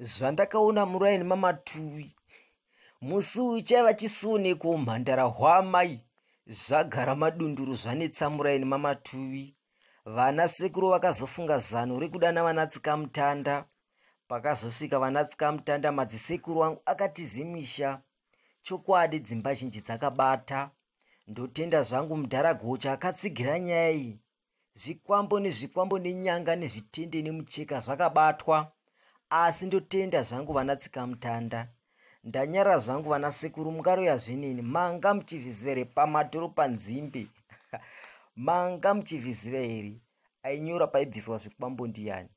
zvandakaona murai nemamatuvi musi uchaiva chisuuneko mhandara hwamai zvagara madunduru zvanetsa murai nemamatuvi vana sekuro vakazofunga zano rekudana vanatsika mutanda pakazosvika vanatsika mutanda madzi sekuru angu akatizimisha chokwadi dzimba zhinji dzakabata ndotenda zvangu mudharagocha akatsigira nyaya iyi zvikwambo nezvikwambo nenyanga nezvitende nemucheka zvakabatwa asi ndotenda zvangu vanatsika mutanda ndanyara zvangu vanasekuru mungaro yazvinini manga muchivhizivere pamatoro panzimbe manga muchivhizive heri ainyora paibviswa zvikwambo ndiyani